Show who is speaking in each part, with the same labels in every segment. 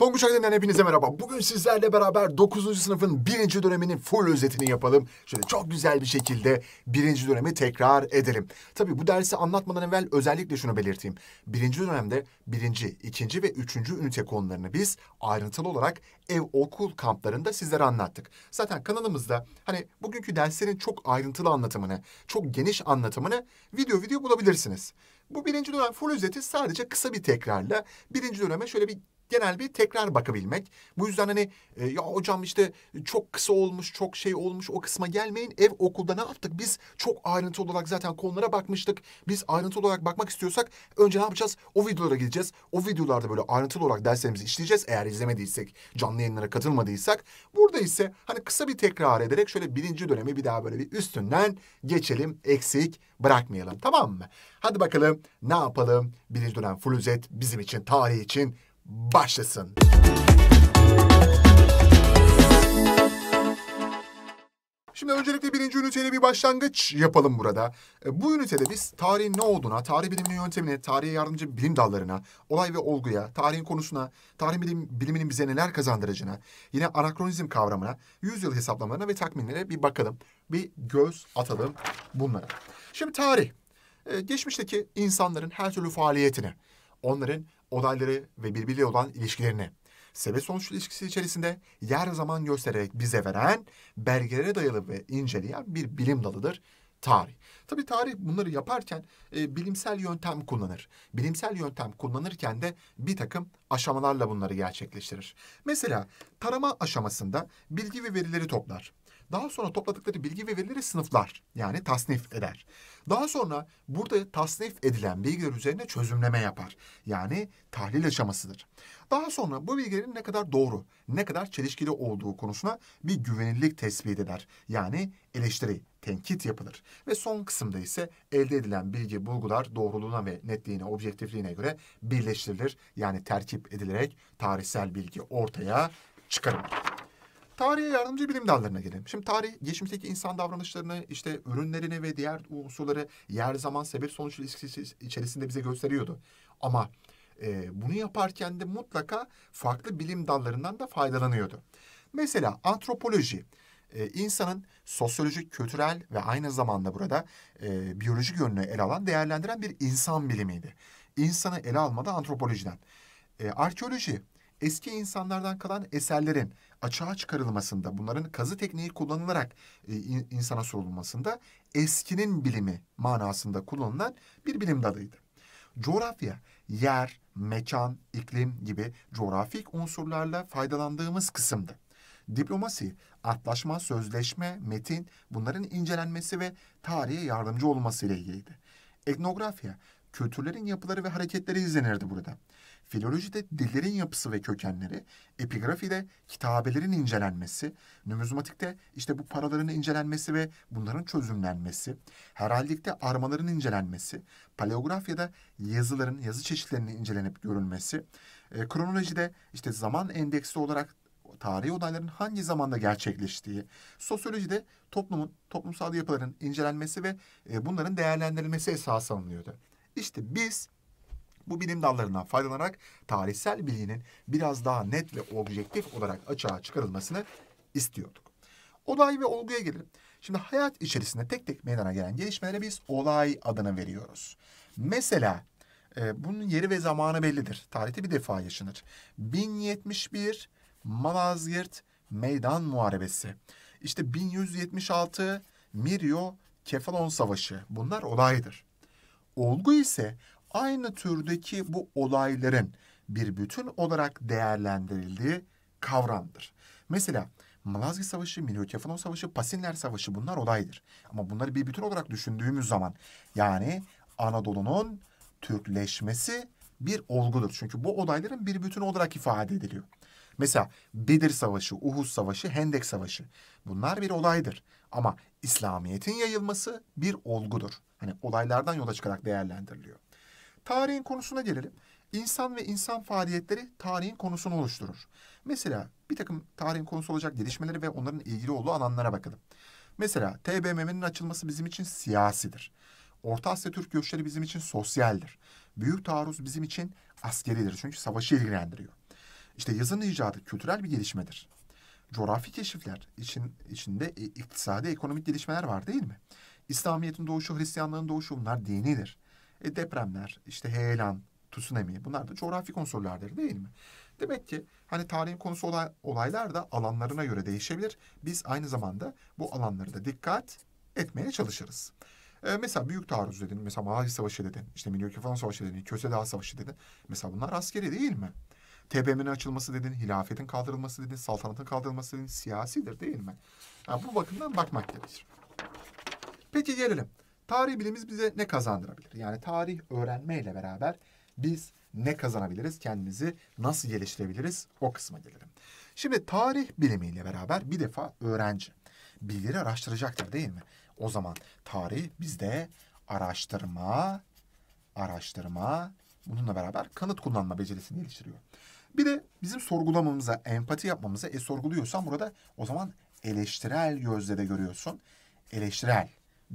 Speaker 1: Tonguç Akademi'den hepinize merhaba. Bugün sizlerle beraber 9. sınıfın 1. döneminin full özetini yapalım. Şöyle çok güzel bir şekilde 1. dönemi tekrar edelim. Tabii bu dersi anlatmadan evvel özellikle şunu belirteyim. 1. dönemde 1. 2. ve 3. ünite konularını biz ayrıntılı olarak ev okul kamplarında sizlere anlattık. Zaten kanalımızda hani bugünkü derslerin çok ayrıntılı anlatımını, çok geniş anlatımını video video bulabilirsiniz. Bu birinci dönem full özeti sadece kısa bir tekrarla birinci döneme şöyle bir genel bir tekrar bakabilmek. Bu yüzden hani e, ya hocam işte çok kısa olmuş, çok şey olmuş o kısma gelmeyin. Ev okulda ne yaptık? Biz çok ayrıntı olarak zaten konulara bakmıştık. Biz ayrıntı olarak bakmak istiyorsak önce ne yapacağız? O videolara gideceğiz. O videolarda böyle ayrıntılı olarak derslerimizi işleyeceğiz. Eğer izlemediysek, canlı yayınlara katılmadıysak. Burada ise hani kısa bir tekrar ederek şöyle birinci dönemi bir daha böyle bir üstünden geçelim. Eksik bırakmayalım. Tamam mı? Hadi bakalım ne yapalım? Birinci dönem full özet bizim için, tarih için başlasın. Şimdi öncelikle birinci üniteyle bir başlangıç yapalım burada. E, bu ünitede biz tarihin ne olduğuna, tarih biliminin yöntemine, tarihe yardımcı bilim dallarına, olay ve olguya, tarihin konusuna, tarih bilim, biliminin bize neler kazandıracağına, yine anakronizm kavramına, yüzyıl hesaplamalarına ve takminlere bir bakalım. Bir göz atalım bunlara. Şimdi tarih, e, geçmişteki insanların her türlü faaliyetine onların olayları ve birbiriyle olan ilişkilerini sebep sonuç ilişkisi içerisinde yer zaman göstererek bize veren belgelere dayalı ve inceleyen bir bilim dalıdır tarih. Tabii tarih bunları yaparken e, bilimsel yöntem kullanır. Bilimsel yöntem kullanırken de bir takım aşamalarla bunları gerçekleştirir. Mesela tarama aşamasında bilgi ve verileri toplar. Daha sonra topladıkları bilgi ve verileri sınıflar yani tasnif eder. Daha sonra burada tasnif edilen bilgiler üzerine çözümleme yapar. Yani tahlil aşamasıdır. Daha sonra bu bilgilerin ne kadar doğru, ne kadar çelişkili olduğu konusuna bir güvenilirlik tespit eder. Yani eleştiri, tenkit yapılır. Ve son kısımda ise elde edilen bilgi, bulgular doğruluğuna ve netliğine, objektifliğine göre birleştirilir. Yani terkip edilerek tarihsel bilgi ortaya çıkarılır. Tarihe yardımcı bilim dallarına gelelim. Şimdi tarih geçmişteki insan davranışlarını, işte ürünlerini ve diğer unsurları yer zaman sebep sonuç ilişkisi içerisinde bize gösteriyordu. Ama e, bunu yaparken de mutlaka farklı bilim dallarından da faydalanıyordu. Mesela antropoloji e, insanın sosyolojik, kültürel ve aynı zamanda burada e, biyolojik yönünü ele alan, değerlendiren bir insan bilimiydi. İnsanı ele almadı antropolojiden. E, arkeoloji eski insanlardan kalan eserlerin açığa çıkarılmasında, bunların kazı tekniği kullanılarak e, insana sorulmasında eskinin bilimi manasında kullanılan bir bilim dalıydı. Coğrafya, yer, mekan, iklim gibi coğrafik unsurlarla faydalandığımız kısımdı. Diplomasi, atlaşma, sözleşme, metin bunların incelenmesi ve tarihe yardımcı olması ile ilgiliydi. Etnografya, kültürlerin yapıları ve hareketleri izlenirdi burada. Filolojide dillerin yapısı ve kökenleri, epigrafide kitabelerin incelenmesi, numizmatikte işte bu paraların incelenmesi ve bunların çözümlenmesi, heraldikte armaların incelenmesi, paleografyada yazıların, yazı çeşitlerinin incelenip görülmesi, e, kronolojide işte zaman endeksi olarak tarihi olayların hangi zamanda gerçekleştiği, sosyolojide toplumun, toplumsal yapıların incelenmesi ve e, bunların değerlendirilmesi esas alınıyordu. İşte biz bu bilim dallarından faydalanarak tarihsel bilginin biraz daha net ve objektif olarak açığa çıkarılmasını istiyorduk. Olay ve olguya gelelim. Şimdi hayat içerisinde tek tek meydana gelen gelişmelere biz olay adını veriyoruz. Mesela e, bunun yeri ve zamanı bellidir. Tarihte bir defa yaşanır. 1071 Malazgirt Meydan Muharebesi. İşte 1176 Mirio Kefalon Savaşı. Bunlar olaydır. Olgu ise aynı türdeki bu olayların bir bütün olarak değerlendirildiği kavramdır. Mesela Malazgirt Savaşı, Milyokefalon Savaşı, Pasinler Savaşı bunlar olaydır. Ama bunları bir bütün olarak düşündüğümüz zaman yani Anadolu'nun Türkleşmesi bir olgudur. Çünkü bu olayların bir bütün olarak ifade ediliyor. Mesela Bedir Savaşı, Uhud Savaşı, Hendek Savaşı bunlar bir olaydır. Ama İslamiyet'in yayılması bir olgudur. Hani olaylardan yola çıkarak değerlendiriliyor. Tarihin konusuna gelelim. İnsan ve insan faaliyetleri tarihin konusunu oluşturur. Mesela bir takım tarihin konusu olacak gelişmeleri ve onların ilgili olduğu alanlara bakalım. Mesela TBMM'nin açılması bizim için siyasidir. Orta Asya Türk göçleri bizim için sosyaldir. Büyük taarruz bizim için askeridir. Çünkü savaşı ilgilendiriyor. İşte yazının icadı kültürel bir gelişmedir. Coğrafi keşifler için, içinde e, iktisadi, ekonomik gelişmeler var değil mi? İslamiyet'in doğuşu, Hristiyanlığın doğuşu bunlar dinidir. E, depremler, işte heyelan, tsunami bunlar da coğrafi unsurlardır değil mi? Demek ki hani tarihin konusu olay olaylar da alanlarına göre değişebilir. Biz aynı zamanda bu alanları da dikkat etmeye çalışırız. Ee, mesela büyük taarruz dedin, mesela Malazgirt Savaşı dedin, işte Milyokefalon Savaşı dedin, Köse Dağı Savaşı dedin. Mesela bunlar askeri değil mi? TBMM'nin açılması dedin, hilafetin kaldırılması dedin, saltanatın kaldırılması dedin, siyasidir değil mi? Yani bu bakımdan bakmak gerekir. Peki gelelim. Tarih bilimiz bize ne kazandırabilir? Yani tarih öğrenmeyle beraber biz ne kazanabiliriz? Kendimizi nasıl geliştirebiliriz? O kısma gelelim. Şimdi tarih bilimiyle beraber bir defa öğrenci bilgileri araştıracaktır değil mi? O zaman tarih bizde araştırma, araştırma bununla beraber kanıt kullanma becerisini geliştiriyor. Bir de bizim sorgulamamıza, empati yapmamıza e sorguluyorsan burada o zaman eleştirel gözle de görüyorsun. Eleştirel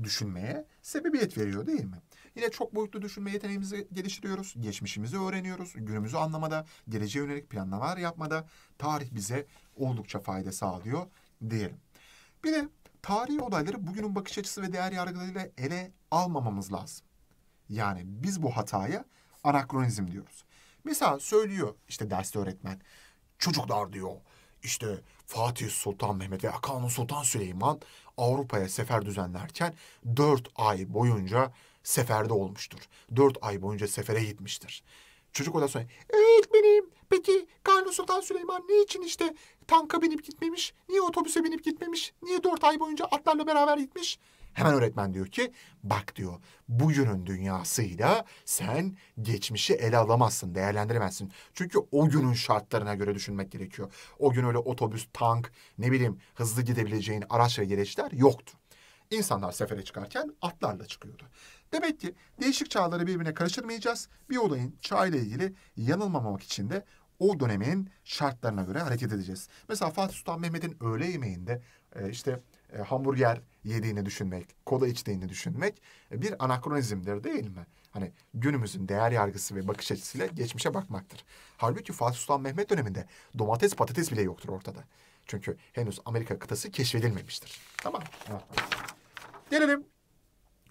Speaker 1: düşünmeye sebebiyet veriyor değil mi? Yine çok boyutlu düşünme yeteneğimizi geliştiriyoruz, geçmişimizi öğreniyoruz, günümüzü anlamada, geleceğe yönelik planlamalar yapmada tarih bize oldukça fayda sağlıyor diyelim. Bir de tarihi olayları bugünün bakış açısı ve değer yargılarıyla ele almamamız lazım. Yani biz bu hataya anakronizm diyoruz. Mesela söylüyor işte derste öğretmen. Çocuklar diyor işte Fatih Sultan Mehmet ve Kanun Sultan Süleyman Avrupa'ya sefer düzenlerken dört ay boyunca seferde olmuştur. Dört ay boyunca sefere gitmiştir. Çocuk oradan sonra benim. peki Kanuni Sultan Süleyman niçin işte tanka binip gitmemiş? Niye otobüse binip gitmemiş? Niye dört ay boyunca atlarla beraber gitmiş? Hemen öğretmen diyor ki bak diyor bugünün dünyasıyla sen geçmişi ele alamazsın, değerlendiremezsin. Çünkü o günün şartlarına göre düşünmek gerekiyor. O gün öyle otobüs, tank, ne bileyim hızlı gidebileceğin araç ve gereçler yoktu. İnsanlar sefere çıkarken atlarla çıkıyordu. Demek ki değişik çağları birbirine karıştırmayacağız. Bir olayın çağ ile ilgili yanılmamak için de o dönemin şartlarına göre hareket edeceğiz. Mesela Fatih Sultan Mehmet'in öğle yemeğinde e, işte e, hamburger yediğini düşünmek, kola içtiğini düşünmek e, bir anakronizmdir değil mi? Hani günümüzün değer yargısı ve bakış açısıyla geçmişe bakmaktır. Halbuki Fatih Sultan Mehmet döneminde domates patates bile yoktur ortada. Çünkü henüz Amerika kıtası keşfedilmemiştir. Tamam. Evet. Gelelim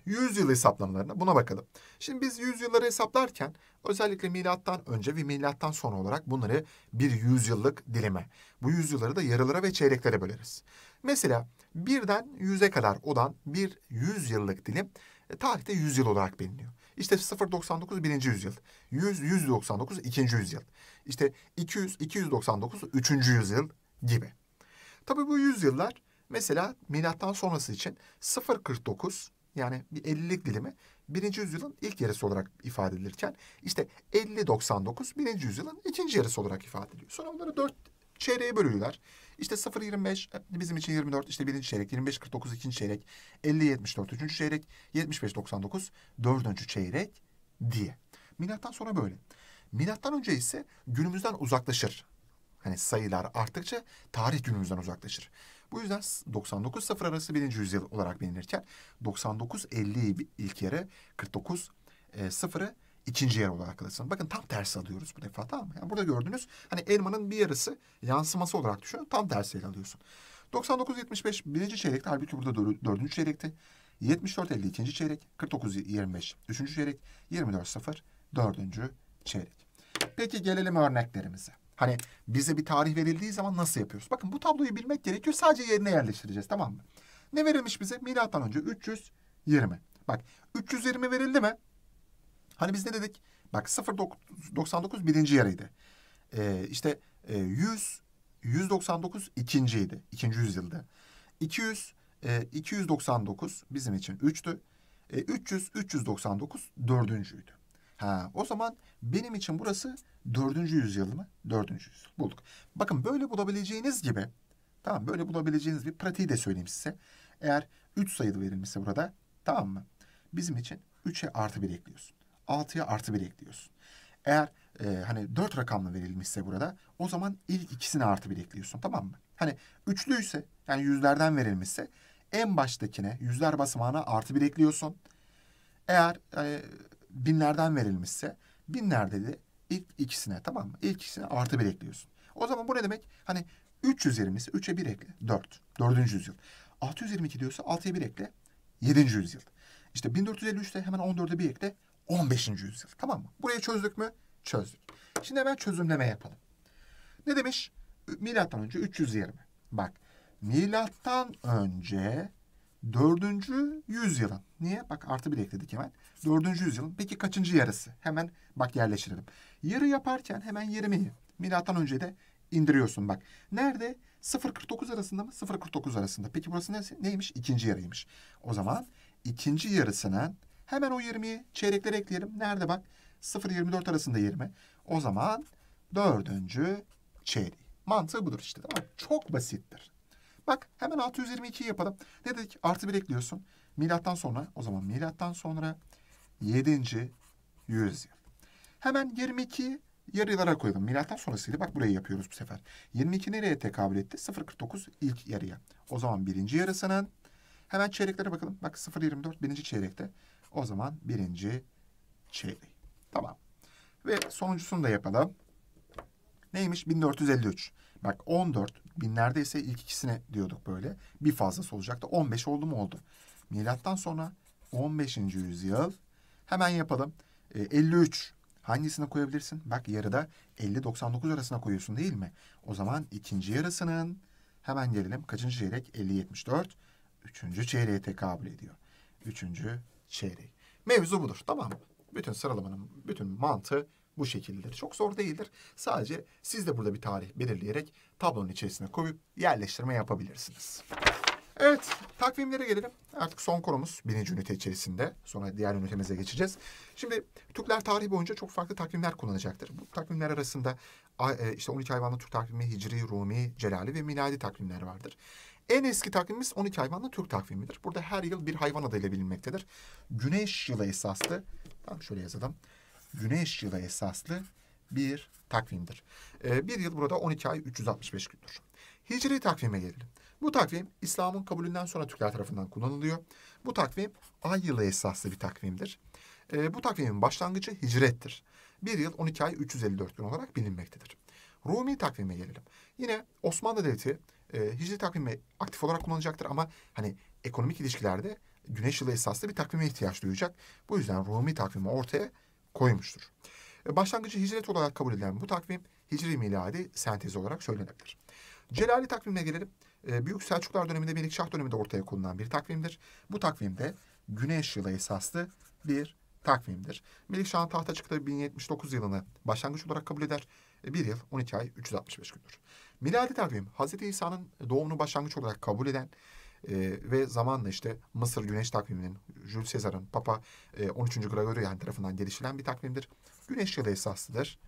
Speaker 1: yüzyıl hesaplamalarına buna bakalım. Şimdi biz yüzyılları hesaplarken özellikle milattan önce ve milattan sonra olarak bunları bir yüzyıllık dilime. Bu yüzyılları da yarılara ve çeyreklere böleriz. Mesela birden yüze kadar olan bir yüzyıllık dilim e, tarihte yüzyıl olarak biliniyor. İşte 099 birinci yüzyıl, 100 199 ikinci yüzyıl, işte 200 299 üçüncü yüzyıl gibi. Tabii bu yüzyıllar mesela milattan sonrası için 049 yani bir ellilik dilimi birinci yüzyılın ilk yarısı olarak ifade edilirken işte 50-99 birinci yüzyılın ikinci yarısı olarak ifade ediliyor. Sonra onları dört çeyreğe bölüyorlar. İşte 0-25 e, bizim için 24 işte birinci çeyrek, 25-49 ikinci çeyrek, 50-74 üçüncü çeyrek, 75-99 dördüncü çeyrek diye. Milattan sonra böyle. Milattan önce ise günümüzden uzaklaşır. Hani sayılar arttıkça tarih günümüzden uzaklaşır. Bu yüzden 99-0 arası birinci yüzyıl olarak bilinirken 99 50 ilk yere 49 0'ı ikinci yer olarak alırsın. Bakın tam tersi alıyoruz bu defa tamam mı? Yani burada gördüğünüz hani elmanın bir yarısı yansıması olarak düşün. Tam tersi ele alıyorsun. 99-75 birinci çeyrekti. Halbuki burada dördüncü çeyrekti. 74-50 ikinci çeyrek. 49-25 üçüncü çeyrek. 24-0 dördüncü çeyrek. Peki gelelim örneklerimize. Hani bize bir tarih verildiği zaman nasıl yapıyoruz? Bakın bu tabloyu bilmek gerekiyor. Sadece yerine yerleştireceğiz tamam mı? Ne verilmiş bize? Milattan önce 320. Bak 320 verildi mi? Hani biz ne dedik? Bak 0.99 birinci yarıydı. Ee, işte e, 100, 199 ikinciydi. ikinci yüzyılda. 200, e, 299 bizim için 3'tü. E, 300, 399 dördüncüydü. Ha, o zaman benim için burası dördüncü yüzyıl mı? Dördüncü yüzyıl. Bulduk. Bakın böyle bulabileceğiniz gibi tamam böyle bulabileceğiniz bir pratiği de söyleyeyim size. Eğer üç sayılı verilmişse burada tamam mı? Bizim için üçe artı bir ekliyorsun. altıya artı bir ekliyorsun. Eğer e, hani dört rakamlı verilmişse burada o zaman ilk ikisine artı bir ekliyorsun tamam mı? Hani üçlüyse yani yüzlerden verilmişse en baştakine yüzler basamağına artı bir ekliyorsun. Eğer hani binlerden verilmişse binler dedi ilk ikisine tamam mı? İlk ikisine artı bir ekliyorsun. O zaman bu ne demek? Hani 320 ise 3'e 1 ekle. 4. 4. yüzyıl. 622 diyorsa 6'ya 1 ekle. 7. yüzyıl. İşte 1453'te hemen 14'e 1 ekle. 15. yüzyıl. Tamam mı? Burayı çözdük mü? Çözdük. Şimdi hemen çözümleme yapalım. Ne demiş? Milattan önce 320. Bak. Milattan önce Dördüncü yüzyılın. Niye? Bak artı bir ekledik hemen. Dördüncü yüzyılın. Peki kaçıncı yarısı? Hemen bak yerleştirelim. Yarı yaparken hemen 20'yi milattan önce de indiriyorsun bak. Nerede? 0.49 arasında mı? 0.49 arasında. Peki burası ne, neymiş? İkinci yarıymış. O zaman ikinci yarısının hemen o 20'yi çeyrekler ekleyelim. Nerede bak? 0.24 arasında 20. O zaman dördüncü çeyrek. Mantığı budur işte. Çok basittir. Bak hemen 622 yapalım. Ne dedik? Artı 1 ekliyorsun. Milattan sonra o zaman milattan sonra 7. yüzyıl. Hemen 22 yarılara koyalım. Milattan sonrasıydı. Bak burayı yapıyoruz bu sefer. 22 nereye tekabül etti? 0.49 ilk yarıya. O zaman birinci yarısının hemen çeyreklere bakalım. Bak 0.24 birinci çeyrekte. O zaman birinci çeyrek. Tamam. Ve sonuncusunu da yapalım. Neymiş? 1453. Bak 14 bin neredeyse ilk ikisine diyorduk böyle. Bir fazlası olacaktı. 15 oldu mu oldu. Milattan sonra 15. yüzyıl hemen yapalım. E, ee, 53 hangisine koyabilirsin? Bak yarıda 50-99 arasına koyuyorsun değil mi? O zaman ikinci yarısının hemen gelelim. Kaçıncı çeyrek? 50-74. Üçüncü çeyreğe tekabül ediyor. Üçüncü çeyrek. Mevzu budur tamam mı? Bütün sıralamanın bütün mantığı bu şekildedir. Çok zor değildir. Sadece siz de burada bir tarih belirleyerek tablonun içerisine koyup yerleştirme yapabilirsiniz. Evet, takvimlere gelelim. Artık son konumuz birinci ünite içerisinde. Sonra diğer ünitemize geçeceğiz. Şimdi Türkler tarihi boyunca çok farklı takvimler kullanacaktır. Bu takvimler arasında e, işte 12 hayvanlı Türk takvimi, Hicri, Rumi, Celali ve Miladi takvimler vardır. En eski takvimimiz 12 hayvanlı Türk takvimidir. Burada her yıl bir hayvan adıyla bilinmektedir. Güneş yılı esastı. Tamam şöyle yazalım güneş yılı esaslı bir takvimdir. E, bir yıl burada 12 ay 365 gündür. Hicri takvime gelelim. Bu takvim İslam'ın kabulünden sonra Türkler tarafından kullanılıyor. Bu takvim ay yılı esaslı bir takvimdir. E, bu takvimin başlangıcı hicrettir. Bir yıl 12 ay 354 gün olarak bilinmektedir. Rumi takvime gelelim. Yine Osmanlı Devleti e, hicri takvimi aktif olarak kullanacaktır ama hani ekonomik ilişkilerde güneş yılı esaslı bir takvime ihtiyaç duyacak. Bu yüzden Rumi takvimi ortaya koymuştur. E, başlangıcı hicret olarak kabul edilen bu takvim hicri miladi sentezi olarak söylenebilir. Celali takvimine gelelim. E, Büyük Selçuklar döneminde Melikşah döneminde ortaya konulan bir takvimdir. Bu takvimde güneş yılı esaslı bir takvimdir. Melikşah'ın tahta çıktığı 1079 yılını başlangıç olarak kabul eder. E, bir yıl 12 ay 365 gündür. Miladi takvim Hz. İsa'nın doğumunu başlangıç olarak kabul eden e, ve zamanla işte Mısır Güneş takviminin, Jules Caesar'ın, Papa e, 13. yani tarafından geliştirilen bir takvimdir. Güneş yılı esaslıdır.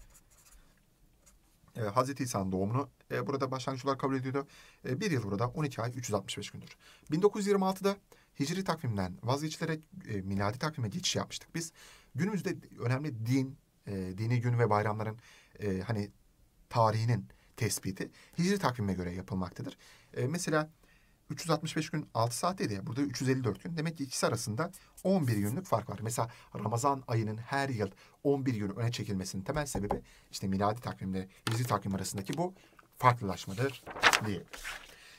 Speaker 1: E, Hazreti İsa'nın doğumunu e, burada başlangıçlar kabul ediyordu. E, bir yıl burada 12 ay 365 gündür. 1926'da Hicri takvimden vazgeçilerek e, miladi takvime geçiş yapmıştık biz. Günümüzde önemli din, e, dini gün ve bayramların e, hani tarihinin tespiti hicri takvime göre yapılmaktadır. E, mesela 365 gün 6 saat dedi ya burada 354 gün. Demek ki ikisi arasında 11 günlük fark var. Mesela Ramazan ayının her yıl 11 günü öne çekilmesinin temel sebebi işte miladi takvimle hicri takvim arasındaki bu farklılaşmadır diye.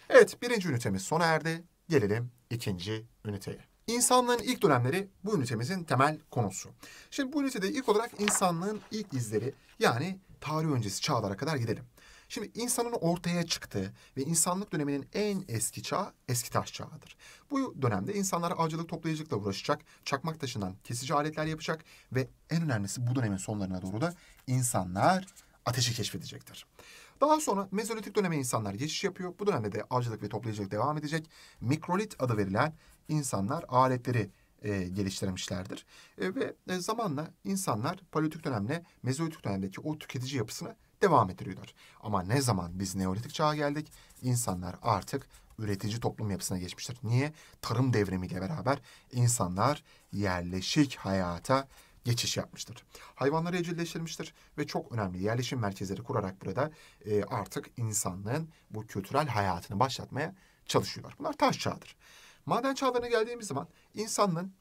Speaker 1: Evet birinci ünitemiz sona erdi. Gelelim ikinci üniteye. İnsanlığın ilk dönemleri bu ünitemizin temel konusu. Şimdi bu ünitede ilk olarak insanlığın ilk izleri yani tarih öncesi çağlara kadar gidelim. Şimdi insanın ortaya çıktığı ve insanlık döneminin en eski çağı eski taş çağıdır. Bu dönemde insanlar avcılık toplayıcılıkla uğraşacak, çakmak taşından kesici aletler yapacak ve en önemlisi bu dönemin sonlarına doğru da insanlar ateşi keşfedecektir. Daha sonra mezolitik döneme insanlar geçiş yapıyor. Bu dönemde de avcılık ve toplayıcılık devam edecek. Mikrolit adı verilen insanlar aletleri e, geliştirmişlerdir. E, ve e, zamanla insanlar paleolitik dönemle mezolitik dönemdeki o tüketici yapısını devam ettiriyorlar. Ama ne zaman biz Neolitik çağa geldik? İnsanlar artık üretici toplum yapısına geçmiştir. Niye? Tarım devrimiyle beraber insanlar yerleşik hayata geçiş yapmıştır. Hayvanları evcilleştirmiştir ve çok önemli yerleşim merkezleri kurarak burada e, artık insanlığın bu kültürel hayatını başlatmaya çalışıyorlar. Bunlar taş çağıdır. Maden çağlarına geldiğimiz zaman insanlığın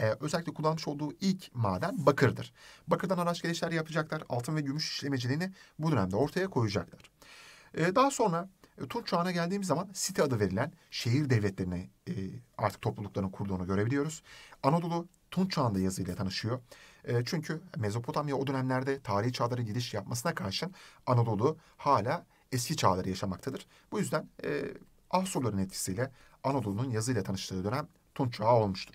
Speaker 1: e, özellikle kullanmış olduğu ilk maden bakırdır. Bakırdan araç gelişler yapacaklar. Altın ve gümüş işlemeciliğini bu dönemde ortaya koyacaklar. E, daha sonra e, Tunç çağına geldiğimiz zaman site adı verilen şehir devletlerini e, artık topluluklarının kurduğunu görebiliyoruz. Anadolu Tunç çağında yazıyla tanışıyor. E, çünkü Mezopotamya o dönemlerde tarihi çağlara giriş yapmasına karşın Anadolu hala eski çağları yaşamaktadır. Bu yüzden e, Asurların etkisiyle Anadolu'nun yazıyla tanıştığı dönem Tunç çağı olmuştur.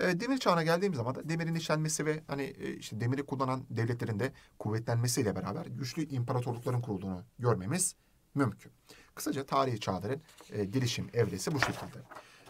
Speaker 1: E, demir çağına geldiğimiz zaman da demirin işlenmesi ve hani e, işte demiri kullanan devletlerin de kuvvetlenmesiyle beraber güçlü imparatorlukların kurulduğunu görmemiz mümkün. Kısaca tarihi çağların e, gelişim evresi bu şekilde.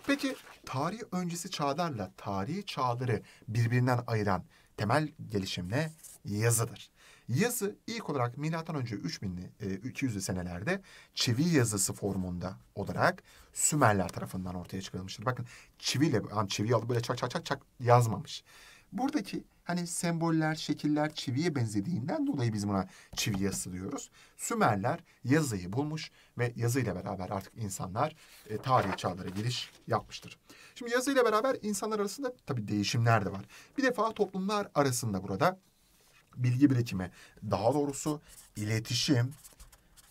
Speaker 1: Peki tarih öncesi çağlarla tarihi çağları birbirinden ayıran temel gelişim ne? Yazıdır. Yazı ilk olarak MÖ önce 3000'li 200'lü e, senelerde çivi yazısı formunda olarak Sümerler tarafından ortaya çıkarılmıştır. Bakın çiviyle yani çivi alıp böyle çak çak çak çak yazmamış. Buradaki hani semboller, şekiller çiviye benzediğinden dolayı biz buna çivi yazısı diyoruz. Sümerler yazıyı bulmuş ve yazıyla beraber artık insanlar e, tarihi çağlara giriş yapmıştır. Şimdi yazıyla beraber insanlar arasında tabii değişimler de var. Bir defa toplumlar arasında burada bilgi birikimi, daha doğrusu iletişim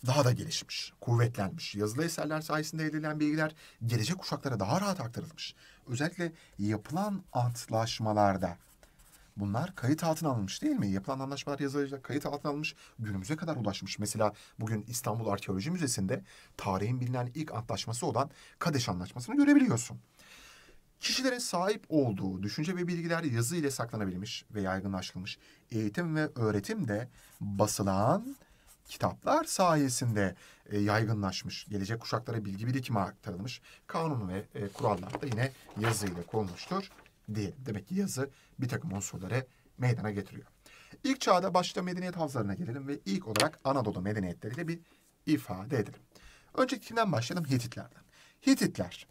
Speaker 1: daha da gelişmiş, kuvvetlenmiş. Yazılı eserler sayesinde elde edilen bilgiler gelecek kuşaklara daha rahat aktarılmış. Özellikle yapılan antlaşmalarda bunlar kayıt altına alınmış değil mi? Yapılan anlaşmalar yazılacak kayıt altına alınmış, günümüze kadar ulaşmış. Mesela bugün İstanbul Arkeoloji Müzesi'nde tarihin bilinen ilk antlaşması olan Kadeş antlaşmasını görebiliyorsun. Kişilerin sahip olduğu düşünce ve bilgiler yazı ile saklanabilmiş ve yaygınlaşılmış. Eğitim ve öğretim de basılan kitaplar sayesinde e, yaygınlaşmış. Gelecek kuşaklara bilgi birikimi aktarılmış. Kanun ve e, kurallar da yine yazı ile konmuştur diyelim. Demek ki yazı bir takım unsurları meydana getiriyor. İlk çağda başta medeniyet havzalarına gelelim ve ilk olarak Anadolu medeniyetleriyle bir ifade edelim. Önce kimden başlayalım? Hititlerden. Hititler